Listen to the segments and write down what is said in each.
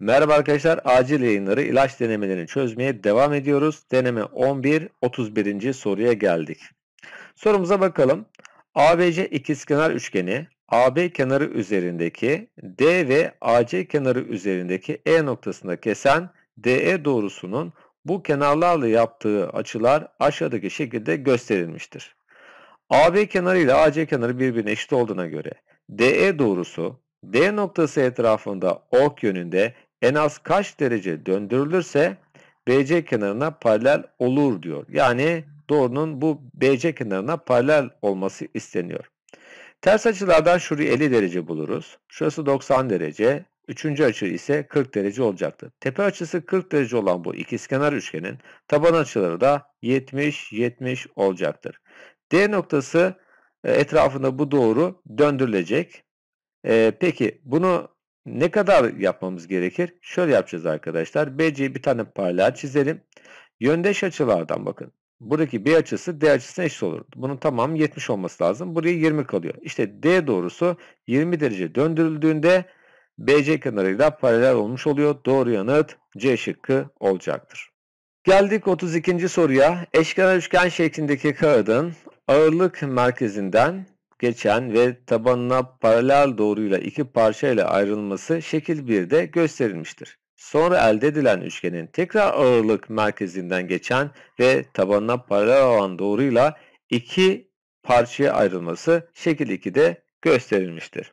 Merhaba arkadaşlar, acil yayınları ilaç denemelerini çözmeye devam ediyoruz. Deneme 11, 31. soruya geldik. Sorumuza bakalım. ABC ikizkenar üçgeni, AB kenarı üzerindeki D ve AC kenarı üzerindeki E noktasında kesen DE doğrusunun bu kenarlarla yaptığı açılar aşağıdaki şekilde gösterilmiştir. AB kenarı ile AC kenarı birbirine eşit olduğuna göre DE doğrusu D noktası etrafında ok yönünde en az kaç derece döndürülürse BC kenarına paralel olur diyor. Yani doğrunun bu BC kenarına paralel olması isteniyor. Ters açılardan şurayı 50 derece buluruz. Şurası 90 derece. Üçüncü açı ise 40 derece olacaktır. Tepe açısı 40 derece olan bu ikizkenar üçgenin taban açıları da 70-70 olacaktır. D noktası e, etrafında bu doğru döndürülecek. Ee, peki bunu ne kadar yapmamız gerekir? Şöyle yapacağız arkadaşlar. BC'ye bir tane paralel çizelim. Yöndeş açılardan bakın. Buradaki B açısı D açısına eşit olur. Bunun tamamı 70 olması lazım. Buraya 20 kalıyor. İşte D doğrusu 20 derece döndürüldüğünde BC kenarıyla paralel olmuş oluyor. Doğru yanıt C şıkkı olacaktır. Geldik 32. soruya. Eşkenar üçgen şeklindeki kağıdın ağırlık merkezinden geçen ve tabanına paralel doğruyla iki parçayla ayrılması şekil 1'de gösterilmiştir. Sonra elde edilen üçgenin tekrar ağırlık merkezinden geçen ve tabanına paralel olan doğruyla iki parçaya ayrılması şekil 2'de gösterilmiştir.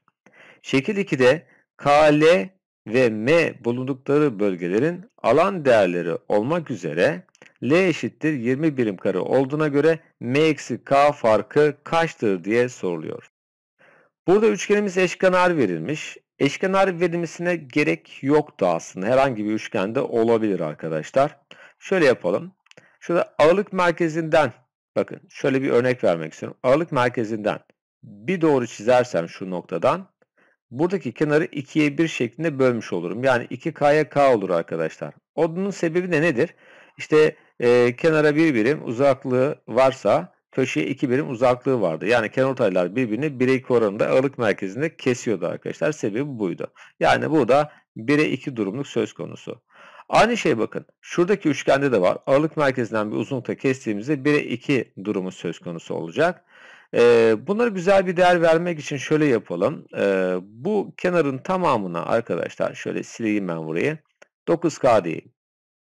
Şekil 2'de KL ve M bulundukları bölgelerin alan değerleri olmak üzere L eşittir 20 birim kare olduğuna göre M eksi K farkı kaçtır diye soruluyor. Burada üçgenimiz eşkenar verilmiş. Eşkenar verilmesine gerek yoktu aslında. Herhangi bir üçgende olabilir arkadaşlar. Şöyle yapalım. Şurada ağırlık merkezinden bakın şöyle bir örnek vermek istiyorum. Ağırlık merkezinden bir doğru çizersem şu noktadan buradaki kenarı 2'ye 1 şeklinde bölmüş olurum. Yani 2K'ya K olur arkadaşlar. Onun sebebi de nedir? İşte e, kenara bir birim uzaklığı varsa köşeye iki birim uzaklığı vardı. Yani kenarortaylar birbirini 1'e 2 oranında ağırlık merkezinde kesiyordu arkadaşlar. Sebebi buydu. Yani bu da 1'e 2 durumluk söz konusu. Aynı şey bakın. Şuradaki üçgende de var. Ağırlık merkezinden bir uzunlukta kestiğimizde 1'e 2 durumu söz konusu olacak. Ee, bunları güzel bir değer vermek için şöyle yapalım. Ee, bu kenarın tamamına arkadaşlar şöyle sileyim ben burayı. 9K diyeyim.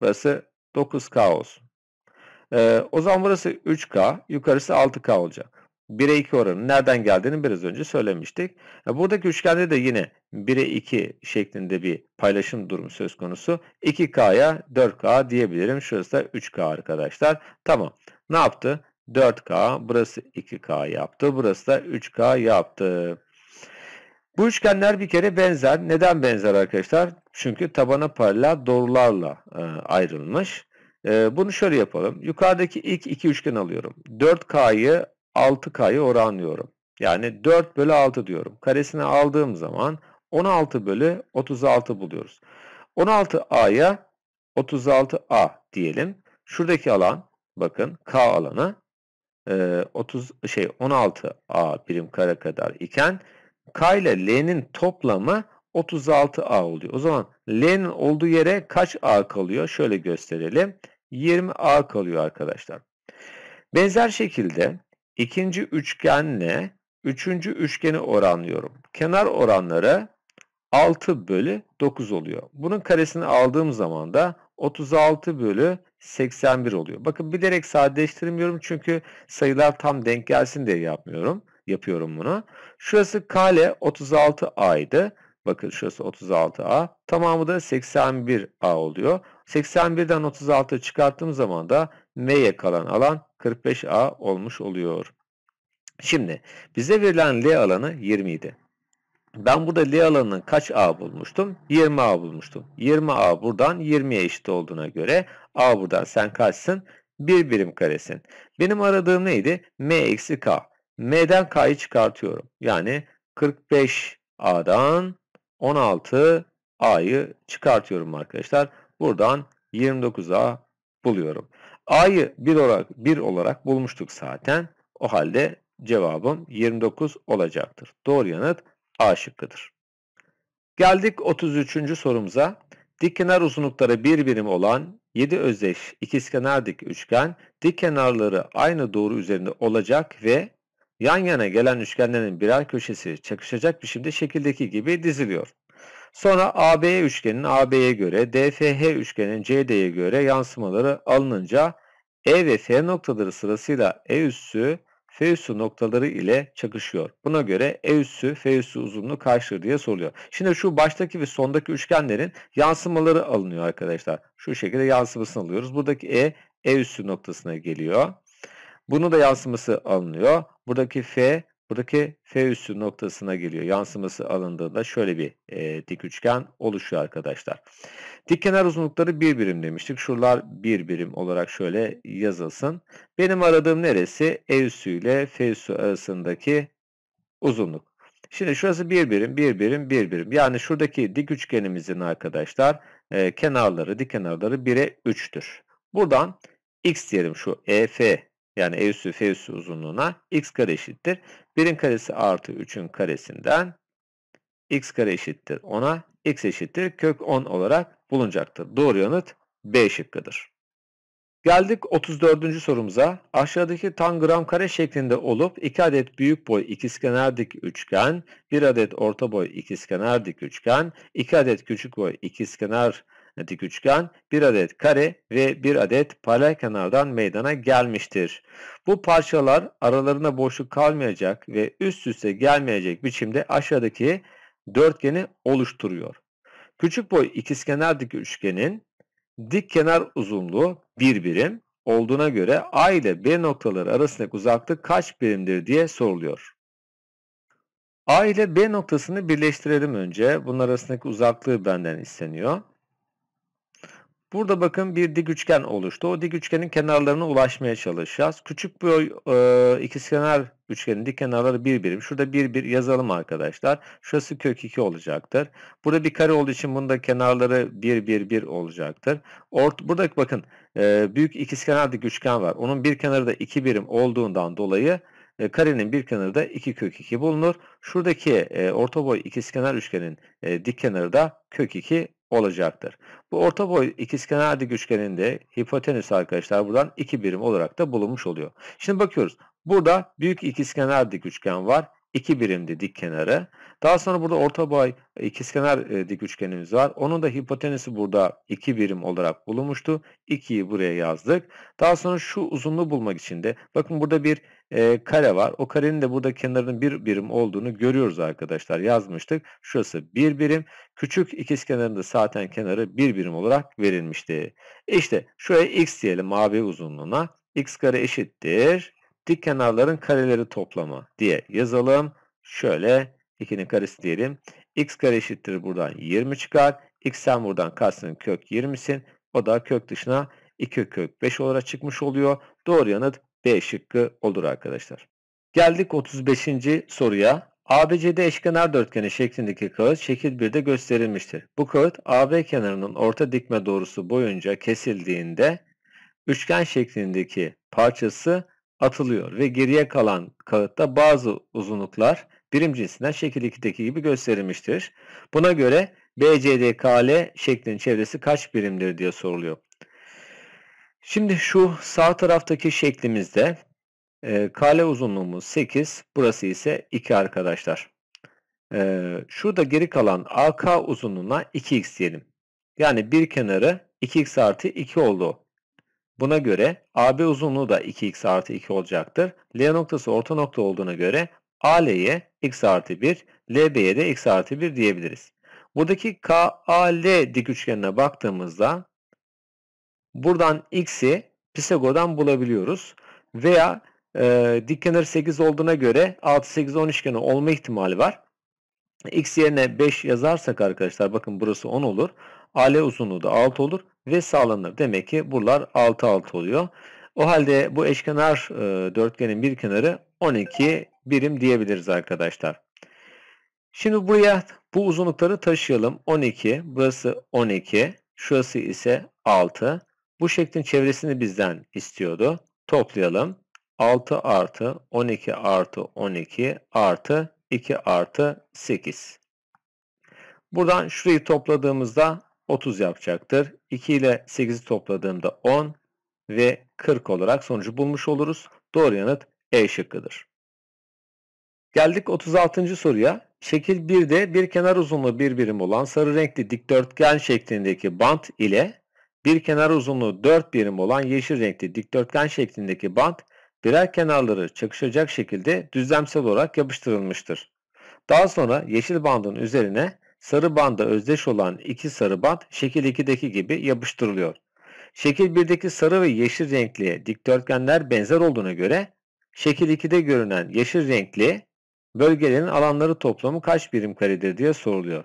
Burası 9K olsun. Ee, o zaman burası 3K, yukarısı 6K olacak. 1'e 2 oranı nereden geldiğini biraz önce söylemiştik. E, buradaki üçgende de yine 1'e 2 şeklinde bir paylaşım durumu söz konusu. 2K'ya 4K diyebilirim. Şurası da 3K arkadaşlar. Tamam. Ne yaptı? 4K, burası 2K yaptı. Burası da 3K yaptı. Bu üçgenler bir kere benzer. Neden benzer arkadaşlar? Çünkü tabana paralel doğrularla ayrılmış. Ee, bunu şöyle yapalım. Yukarıdaki ilk iki üçgen alıyorum. 4K'yı 6K'yı oranlıyorum. Yani 4 bölü 6 diyorum. Karesini aldığım zaman 16 bölü 36 buluyoruz. 16A'ya 36A diyelim. Şuradaki alan bakın K alanı 30 e, şey 16A birim kare kadar iken K ile L'nin toplamı 36A oluyor. O zaman L'nin olduğu yere kaç A kalıyor? Şöyle gösterelim. 20A kalıyor arkadaşlar. Benzer şekilde ikinci üçgenle üçüncü üçgeni oranlıyorum. Kenar oranları 6 bölü 9 oluyor. Bunun karesini aldığım zaman da 36 bölü 81 oluyor. Bakın bilerek sadeleştirmiyorum çünkü sayılar tam denk gelsin diye yapmıyorum. Yapıyorum bunu. Şurası kale 36A'ydı. Bakın şurası 36A. Tamamı da 81A oluyor. 81'den 36'yı çıkarttığım zaman da M'ye kalan alan 45A olmuş oluyor. Şimdi bize verilen L alanı 20 idi. Ben burada L alanının kaç A bulmuştum? 20 A bulmuştum. 20 A buradan 20'ye eşit olduğuna göre A buradan sen kaçsın? 1 birim karesin. Benim aradığım neydi? M eksi K. M'den K'yı çıkartıyorum. Yani 45 A'dan 16 A'yı çıkartıyorum arkadaşlar. Buradan 29'a buluyorum. A'yı 1 olarak, 1 olarak bulmuştuk zaten. O halde cevabım 29 olacaktır. Doğru yanıt A şıkkıdır. Geldik 33. sorumuza. Dik kenar uzunlukları bir birim olan 7 özdeş ikizkenar dik üçgen dik kenarları aynı doğru üzerinde olacak ve yan yana gelen üçgenlerin birer köşesi çakışacak biçimde şekildeki gibi diziliyor. Sonra AB üçgeninin AB'ye göre, DFH üçgeninin CD'ye göre yansımaları alınınca E ve F noktaları sırasıyla E üssü F üssü noktaları ile çakışıyor. Buna göre E üssü F üssü uzunluğu kaçtır diye soruluyor. Şimdi şu baştaki ve sondaki üçgenlerin yansımaları alınıyor arkadaşlar. Şu şekilde yansımasını alıyoruz. Buradaki E, E üssü noktasına geliyor. Bunu da yansıması alınıyor. Buradaki F Buradaki F üssü noktasına geliyor. Yansıması alındığında şöyle bir e, dik üçgen oluşuyor arkadaşlar. Dik kenar uzunlukları bir birim demiştik. Şuralar bir birim olarak şöyle yazılsın. Benim aradığım neresi? E üssü ile F üssü arasındaki uzunluk. Şimdi şurası bir birim, bir birim, bir birim. Yani şuradaki dik üçgenimizin arkadaşlar e, kenarları, dik kenarları 1'e 3'tür. Buradan x diyelim şu EF yani e üssü f üssü uzunluğuna x kare eşittir. 1'in karesi artı 3'ün karesinden x kare eşittir 10'a x eşittir kök 10 olarak bulunacaktır. Doğru yanıt B şıkkıdır. Geldik 34. sorumuza. Aşağıdaki tangram kare şeklinde olup 2 adet büyük boy ikizkenar dik üçgen, 1 adet orta boy ikizkenar dik üçgen, 2 adet küçük boy ikizkenar dik üçgen, bir adet kare ve bir adet paralel kenardan meydana gelmiştir. Bu parçalar aralarına boşluk kalmayacak ve üst üste gelmeyecek biçimde aşağıdaki dörtgeni oluşturuyor. Küçük boy ikizkenar dik üçgenin dik kenar uzunluğu bir birim olduğuna göre A ile B noktaları arasındaki uzaklık kaç birimdir diye soruluyor. A ile B noktasını birleştirelim önce. Bunlar arasındaki uzaklığı benden isteniyor. Burada bakın bir dik üçgen oluştu. O dik üçgenin kenarlarına ulaşmaya çalışacağız. Küçük boy e, ikizkenar üçgenin dik kenarları bir birim. Şurada bir bir yazalım arkadaşlar. Şurası kök 2 olacaktır. Burada bir kare olduğu için bunda kenarları bir bir bir olacaktır. Ort burada bakın e, büyük ikizkenar dik üçgen var. Onun bir kenarı da iki birim olduğundan dolayı e, karenin bir kenarı da 2 kök 2 bulunur. Şuradaki e, orta boy ikizkenar üçgenin e, dik kenarı da kök 2 olacaktır. Bu orta boy ikizkenar dik üçgeninde hipotenüs arkadaşlar buradan 2 birim olarak da bulunmuş oluyor. Şimdi bakıyoruz. Burada büyük ikizkenar dik üçgen var. 2 birimdi dik kenara. Daha sonra burada orta boy e, ikizkenar e, dik üçgenimiz var. Onun da hipotenüsü burada iki birim olarak bulunmuştu. 2'yi buraya yazdık. Daha sonra şu uzunluğu bulmak için de bakın burada bir e, kare var. O karenin de burada kenarının bir birim olduğunu görüyoruz arkadaşlar. Yazmıştık. Şurası bir birim. Küçük ikizkenarın da zaten kenarı bir birim olarak verilmişti. İşte şuraya x diyelim mavi uzunluğuna. x kare eşittir dik kenarların kareleri toplamı diye yazalım. Şöyle 2'nin karesi diyelim. X kare eşittir buradan 20 çıkar. X'ten buradan kastın kök 20'sin. O da kök dışına 2 kök 5 olarak çıkmış oluyor. Doğru yanıt B şıkkı olur arkadaşlar. Geldik 35. soruya. ABCD eşkenar dörtgeni şeklindeki kağıt şekil 1'de gösterilmiştir. Bu kağıt AB kenarının orta dikme doğrusu boyunca kesildiğinde üçgen şeklindeki parçası atılıyor ve geriye kalan kağıtta bazı uzunluklar birim cinsinden şekil 2'deki gibi gösterilmiştir. Buna göre BCDKL şeklin çevresi kaç birimdir diye soruluyor. Şimdi şu sağ taraftaki şeklimizde e, kale uzunluğumuz 8, burası ise 2 arkadaşlar. E, şurada geri kalan AK uzunluğuna 2x diyelim. Yani bir kenarı 2x artı 2 oldu. Buna göre AB uzunluğu da 2x artı 2 olacaktır. L noktası orta nokta olduğuna göre AL'ye x artı 1, LB'ye de x artı 1 diyebiliriz. Buradaki KAL dik üçgenine baktığımızda buradan x'i Pisagor'dan bulabiliyoruz. Veya e, dik kenarı 8 olduğuna göre 6, 8, 10 üçgeni olma ihtimali var. X yerine 5 yazarsak arkadaşlar bakın burası 10 olur. Ale uzunluğu da 6 olur ve sağlanır. Demek ki buralar 6 6 oluyor. O halde bu eşkenar e, dörtgenin bir kenarı 12 birim diyebiliriz arkadaşlar. Şimdi buraya bu uzunlukları taşıyalım. 12, burası 12, şurası ise 6. Bu şeklin çevresini bizden istiyordu. Toplayalım. 6 artı 12 artı 12 artı 2 artı 8. Buradan şurayı topladığımızda 30 yapacaktır. 2 ile 8'i topladığımda 10 ve 40 olarak sonucu bulmuş oluruz. Doğru yanıt E şıkkıdır. Geldik 36. soruya. Şekil 1'de bir kenar uzunluğu 1 birim olan sarı renkli dikdörtgen şeklindeki bant ile bir kenar uzunluğu 4 birim olan yeşil renkli dikdörtgen şeklindeki bant birer kenarları çakışacak şekilde düzlemsel olarak yapıştırılmıştır. Daha sonra yeşil bandın üzerine Sarı banda özdeş olan iki sarı band şekil 2'deki gibi yapıştırılıyor. Şekil 1'deki sarı ve yeşil renkli dikdörtgenler benzer olduğuna göre şekil 2'de görünen yeşil renkli bölgelerin alanları toplamı kaç birim karedir diye soruluyor.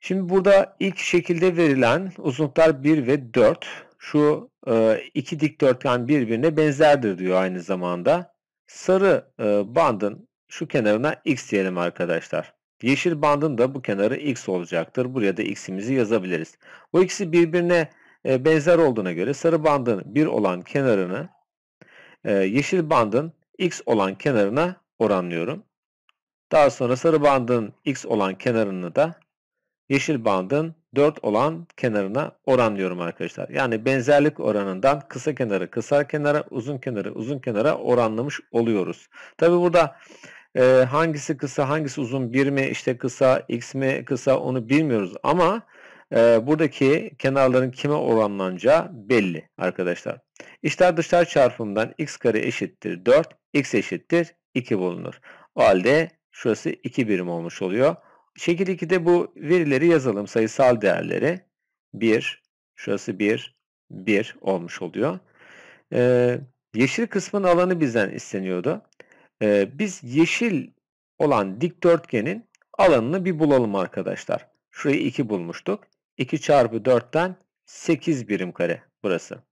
Şimdi burada ilk şekilde verilen uzunluklar 1 ve 4 şu e, iki dikdörtgen birbirine benzerdir diyor aynı zamanda. Sarı e, bandın şu kenarına x diyelim arkadaşlar. Yeşil bandın da bu kenarı x olacaktır. Buraya da x'imizi yazabiliriz. Bu ikisi birbirine e, benzer olduğuna göre sarı bandın 1 olan kenarını e, yeşil bandın x olan kenarına oranlıyorum. Daha sonra sarı bandın x olan kenarını da yeşil bandın 4 olan kenarına oranlıyorum arkadaşlar. Yani benzerlik oranından kısa kenarı kısa kenara, uzun kenarı uzun kenara oranlamış oluyoruz. Tabi burada e, hangisi kısa, hangisi uzun, bir mi işte kısa, x mi kısa onu bilmiyoruz ama e, buradaki kenarların kime oranlanacağı belli arkadaşlar. İçler dışlar çarpımından x kare eşittir 4, x eşittir 2 bulunur. O halde şurası 2 birim olmuş oluyor. Şekil 2'de bu verileri yazalım. Sayısal değerleri 1, şurası 1, 1 olmuş oluyor. Ee, yeşil kısmın alanı bizden isteniyordu. E, biz yeşil olan dikdörtgenin alanını bir bulalım arkadaşlar. Şurayı 2 bulmuştuk. 2 çarpı 4'ten 8 birim kare burası.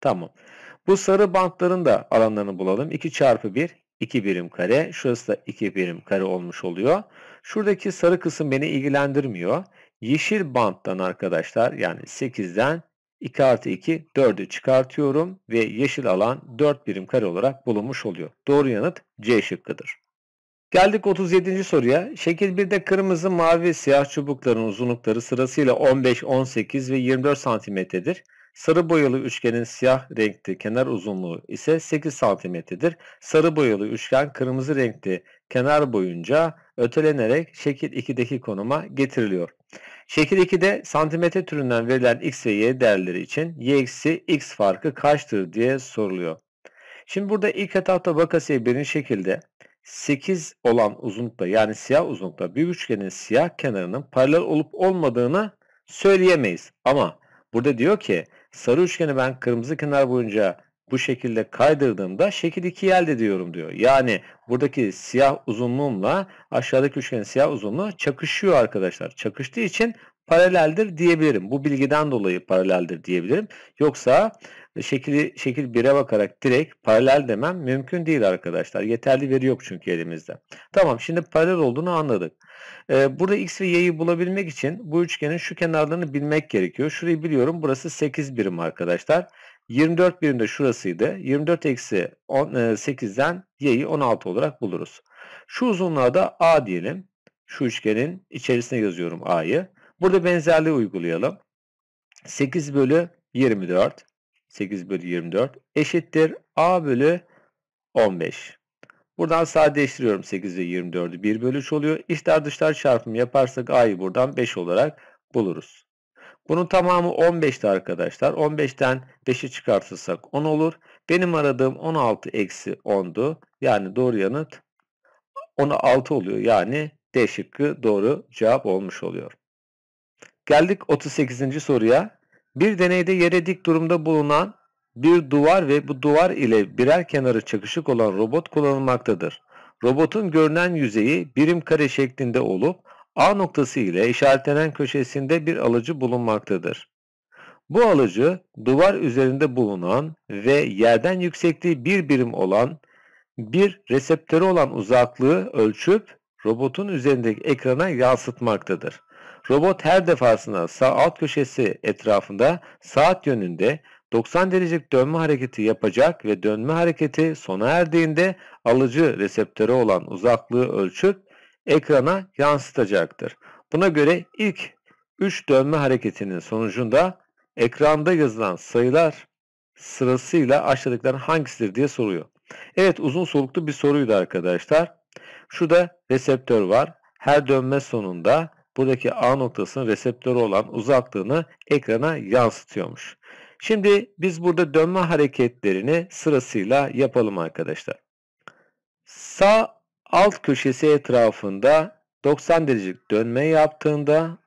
Tamam. Bu sarı bantların da alanlarını bulalım. 2 çarpı 1 2 birim kare. Şurası da 2 birim kare olmuş oluyor. Şuradaki sarı kısım beni ilgilendirmiyor. Yeşil banttan arkadaşlar yani 8'den 2 artı 2 4'ü çıkartıyorum ve yeşil alan 4 birim kare olarak bulunmuş oluyor. Doğru yanıt C şıkkıdır. Geldik 37. soruya. Şekil 1'de kırmızı, mavi ve siyah çubukların uzunlukları sırasıyla 15, 18 ve 24 santimetredir. Sarı boyalı üçgenin siyah renkli kenar uzunluğu ise 8 santimetredir. Sarı boyalı üçgen kırmızı renkli kenar boyunca ötelenerek şekil 2'deki konuma getiriliyor. Şekil 2'de santimetre türünden verilen x ve y değerleri için y eksi x farkı kaçtır diye soruluyor. Şimdi burada ilk etapta bakasiye birinci şekilde 8 olan uzunlukta yani siyah uzunlukta bir üçgenin siyah kenarının paralel olup olmadığını söyleyemeyiz. Ama burada diyor ki sarı üçgeni ben kırmızı kenar boyunca bu şekilde kaydırdığımda şekil 2'yi elde ediyorum diyor. Yani buradaki siyah uzunluğumla aşağıdaki üçgenin siyah uzunluğu çakışıyor arkadaşlar. Çakıştığı için paraleldir diyebilirim. Bu bilgiden dolayı paraleldir diyebilirim. Yoksa şekili şekil 1'e bakarak direkt paralel demem mümkün değil arkadaşlar. Yeterli veri yok çünkü elimizde. Tamam şimdi paralel olduğunu anladık. Ee, burada x ve y'yi bulabilmek için bu üçgenin şu kenarlarını bilmek gerekiyor. Şurayı biliyorum. Burası 8 birim arkadaşlar. 24 birimde şurasıydı. 24 eksi 8'den e, y'yi 16 olarak buluruz. Şu uzunluğa da a diyelim. Şu üçgenin içerisine yazıyorum a'yı. Burada benzerliği uygulayalım. 8 bölü 24. 8 bölü 24 eşittir a bölü 15. Buradan sadeleştiriyorum 8 ve 24'ü 1 bölü 3 oluyor. İçler dışlar çarpımı yaparsak a'yı buradan 5 olarak buluruz. Bunun tamamı 15'ti arkadaşlar. 15'ten 5'i çıkartırsak 10 olur. Benim aradığım 16 eksi 10'du. Yani doğru yanıt 16 oluyor. Yani D şıkkı doğru cevap olmuş oluyor. Geldik 38. soruya. Bir deneyde yere dik durumda bulunan bir duvar ve bu duvar ile birer kenarı çakışık olan robot kullanılmaktadır. Robotun görünen yüzeyi birim kare şeklinde olup A noktası ile işaretlenen köşesinde bir alıcı bulunmaktadır. Bu alıcı duvar üzerinde bulunan ve yerden yüksekliği bir birim olan bir reseptörü olan uzaklığı ölçüp robotun üzerindeki ekrana yansıtmaktadır. Robot her defasında sağ alt köşesi etrafında saat yönünde 90 derecelik dönme hareketi yapacak ve dönme hareketi sona erdiğinde alıcı reseptörü olan uzaklığı ölçüp ekrana yansıtacaktır. Buna göre ilk 3 dönme hareketinin sonucunda ekranda yazılan sayılar sırasıyla aşağıdakilerin hangisidir diye soruyor. Evet uzun soluklu bir soruydu arkadaşlar. Şurada reseptör var. Her dönme sonunda buradaki A noktasının reseptörü olan uzaklığını ekrana yansıtıyormuş. Şimdi biz burada dönme hareketlerini sırasıyla yapalım arkadaşlar. Sağ alt köşesi etrafında 90 derecelik dönme yaptığında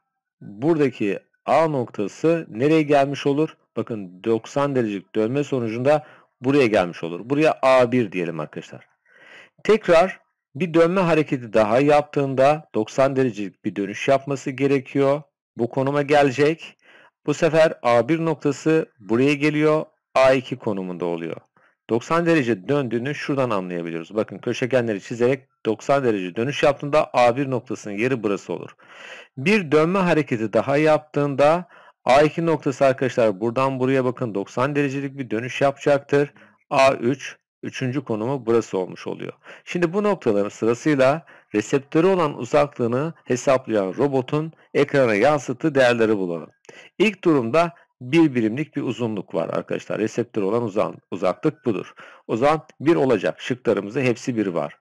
buradaki A noktası nereye gelmiş olur? Bakın 90 derecelik dönme sonucunda buraya gelmiş olur. Buraya A1 diyelim arkadaşlar. Tekrar bir dönme hareketi daha yaptığında 90 derecelik bir dönüş yapması gerekiyor. Bu konuma gelecek. Bu sefer A1 noktası buraya geliyor. A2 konumunda oluyor. 90 derece döndüğünü şuradan anlayabiliyoruz. Bakın köşegenleri çizerek 90 derece dönüş yaptığında A1 noktasının yeri burası olur. Bir dönme hareketi daha yaptığında A2 noktası arkadaşlar buradan buraya bakın 90 derecelik bir dönüş yapacaktır. A3 üçüncü konumu burası olmuş oluyor. Şimdi bu noktaların sırasıyla reseptörü olan uzaklığını hesaplayan robotun ekrana yansıttığı değerleri bulalım. İlk durumda bir birimlik bir uzunluk var arkadaşlar. Reseptör olan uzan, uzaklık budur. O zaman 1 olacak. Şıklarımızda hepsi 1 var.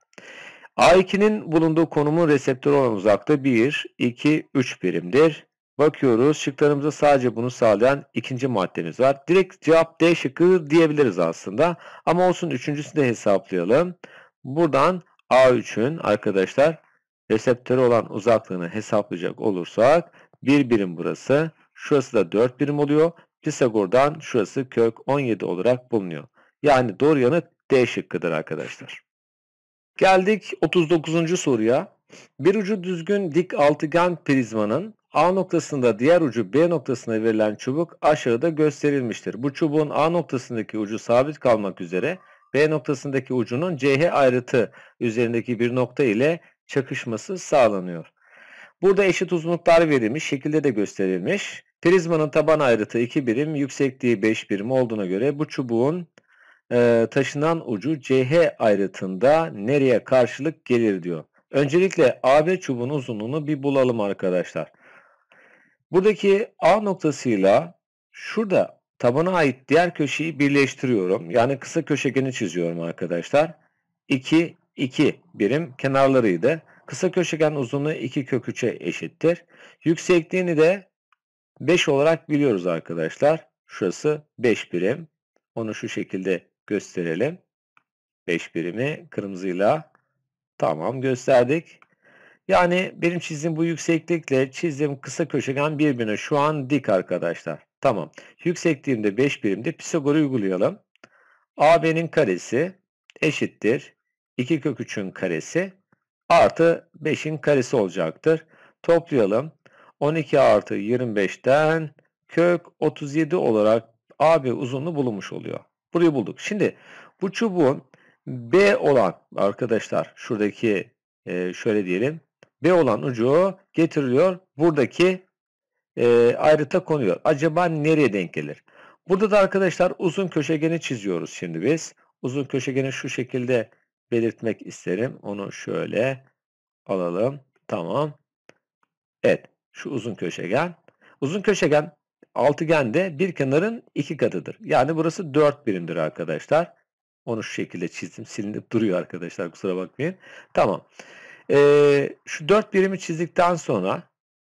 A2'nin bulunduğu konumun reseptörü olan uzaklığı 1, 2, 3 birimdir. Bakıyoruz şıklarımızda sadece bunu sağlayan ikinci maddemiz var. Direkt cevap D şıkkı diyebiliriz aslında. Ama olsun üçüncüsünü de hesaplayalım. Buradan A3'ün arkadaşlar reseptörü olan uzaklığını hesaplayacak olursak 1 bir birim burası. Şurası da 4 birim oluyor. Pisagor'dan şurası kök 17 olarak bulunuyor. Yani doğru yanıt D şıkkıdır arkadaşlar. Geldik 39. soruya. Bir ucu düzgün dik altıgen prizmanın A noktasında diğer ucu B noktasına verilen çubuk aşağıda gösterilmiştir. Bu çubuğun A noktasındaki ucu sabit kalmak üzere B noktasındaki ucunun CH ayrıtı üzerindeki bir nokta ile çakışması sağlanıyor. Burada eşit uzunluklar verilmiş, şekilde de gösterilmiş. Prizmanın taban ayrıtı 2 birim, yüksekliği 5 birim olduğuna göre bu çubuğun e, taşınan ucu CH ayrıtında nereye karşılık gelir diyor. Öncelikle AB çubuğun uzunluğunu bir bulalım arkadaşlar. Buradaki A noktasıyla şurada tabana ait diğer köşeyi birleştiriyorum. Yani kısa köşegeni çiziyorum arkadaşlar. 2, 2 birim kenarlarıydı. Kısa köşegen uzunluğu 2 kök 3'e eşittir. Yüksekliğini de 5 olarak biliyoruz arkadaşlar. Şurası 5 birim. Onu şu şekilde gösterelim. 5 birimi kırmızıyla tamam gösterdik. Yani benim çizdiğim bu yükseklikle çizdiğim kısa köşegen birbirine şu an dik arkadaşlar. Tamam. Yüksekliğimde 5 birimde Pisagor'u uygulayalım. AB'nin karesi eşittir. 2 kök 3'ün karesi artı 5'in karesi olacaktır. Toplayalım. 12 artı 25'ten kök 37 olarak AB uzunluğu bulunmuş oluyor. Burayı bulduk. Şimdi bu çubuğun B olan arkadaşlar şuradaki e, şöyle diyelim. B olan ucu getiriliyor. Buradaki e, ayrıta konuyor. Acaba nereye denk gelir? Burada da arkadaşlar uzun köşegeni çiziyoruz şimdi biz. Uzun köşegeni şu şekilde belirtmek isterim. Onu şöyle alalım. Tamam. Evet. Şu uzun köşegen. Uzun köşegen altıgende bir kenarın iki katıdır. Yani burası dört birimdir arkadaşlar. Onu şu şekilde çizdim. Silinip duruyor arkadaşlar. Kusura bakmayın. Tamam. Ee, şu dört birimi çizdikten sonra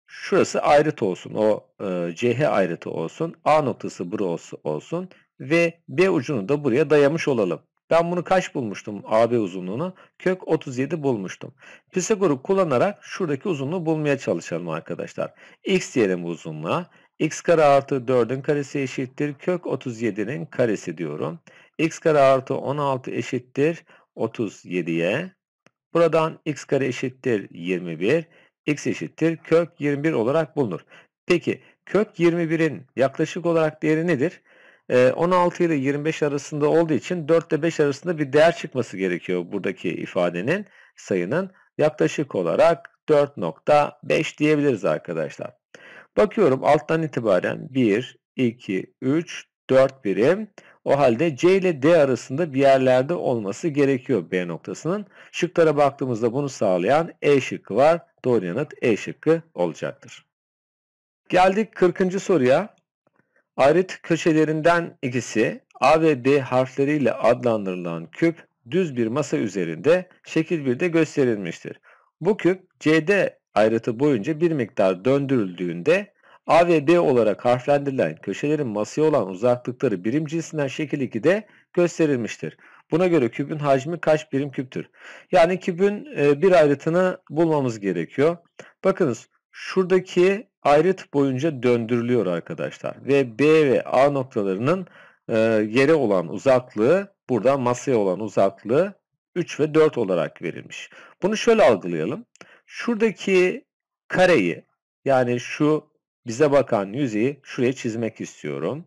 şurası ayrıt olsun. O e, CH ayrıtı olsun. A noktası burası olsun. Ve B ucunu da buraya dayamış olalım. Ben bunu kaç bulmuştum AB uzunluğunu? Kök 37 bulmuştum. Pisagor'u kullanarak şuradaki uzunluğu bulmaya çalışalım arkadaşlar. X diyelim bu uzunluğa. X kare artı 4'ün karesi eşittir. Kök 37'nin karesi diyorum. X kare artı 16 eşittir 37'ye. Buradan x kare eşittir 21. X eşittir kök 21 olarak bulunur. Peki kök 21'in yaklaşık olarak değeri nedir? 16 ee, ile 25 arasında olduğu için 4 ile 5 arasında bir değer çıkması gerekiyor buradaki ifadenin sayının. Yaklaşık olarak 4.5 diyebiliriz arkadaşlar. Bakıyorum alttan itibaren 1, 2, 3, 4 birim. O halde C ile D arasında bir yerlerde olması gerekiyor B noktasının. Şıklara baktığımızda bunu sağlayan E şıkkı var. Doğru yanıt E şıkkı olacaktır. Geldik 40. soruya. Ayrıt köşelerinden ikisi A ve D harfleriyle adlandırılan küp düz bir masa üzerinde şekil 1'de gösterilmiştir. Bu küp CD ayrıtı boyunca bir miktar döndürüldüğünde A ve B olarak harflendirilen köşelerin masaya olan uzaklıkları birim cinsinden şekil 2'de gösterilmiştir. Buna göre küpün hacmi kaç birim küptür? Yani küpün e, bir ayrıtını bulmamız gerekiyor. Bakınız şuradaki Ayrıt boyunca döndürülüyor arkadaşlar. Ve B ve A noktalarının e, yere olan uzaklığı burada masaya olan uzaklığı 3 ve 4 olarak verilmiş. Bunu şöyle algılayalım. Şuradaki kareyi yani şu bize bakan yüzeyi şuraya çizmek istiyorum.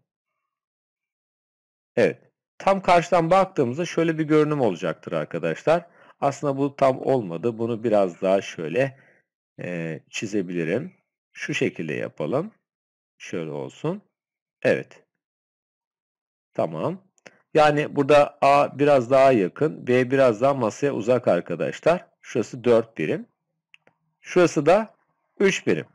Evet. Tam karşıdan baktığımızda şöyle bir görünüm olacaktır arkadaşlar. Aslında bu tam olmadı. Bunu biraz daha şöyle e, çizebilirim. Şu şekilde yapalım. Şöyle olsun. Evet. Tamam. Yani burada A biraz daha yakın. B biraz daha masaya uzak arkadaşlar. Şurası 4 birim. Şurası da 3 birim.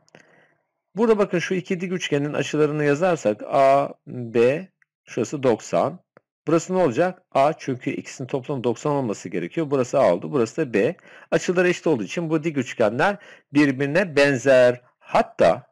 Burada bakın şu iki dik üçgenin açılarını yazarsak A, B, şurası 90. Burası ne olacak? A çünkü ikisinin toplamı 90 olması gerekiyor. Burası A oldu. Burası da B. Açıları eşit olduğu için bu dik üçgenler birbirine benzer Hatta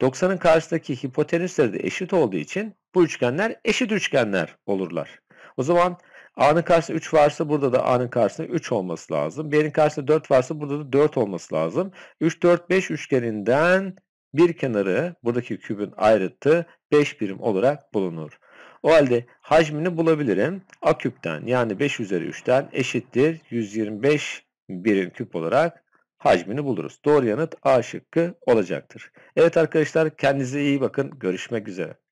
90'ın karşısındaki hipotenüsleri de eşit olduğu için bu üçgenler eşit üçgenler olurlar. O zaman A'nın karşısında 3 varsa burada da A'nın karşısında 3 olması lazım. B'nin karşısında 4 varsa burada da 4 olması lazım. 3, 4, 5 üçgeninden bir kenarı buradaki kübün ayrıtı 5 birim olarak bulunur. O halde hacmini bulabilirim. A küpten yani 5 üzeri 3'ten eşittir 125 birim küp olarak hacmini buluruz. Doğru yanıt A şıkkı olacaktır. Evet arkadaşlar kendinize iyi bakın. Görüşmek üzere.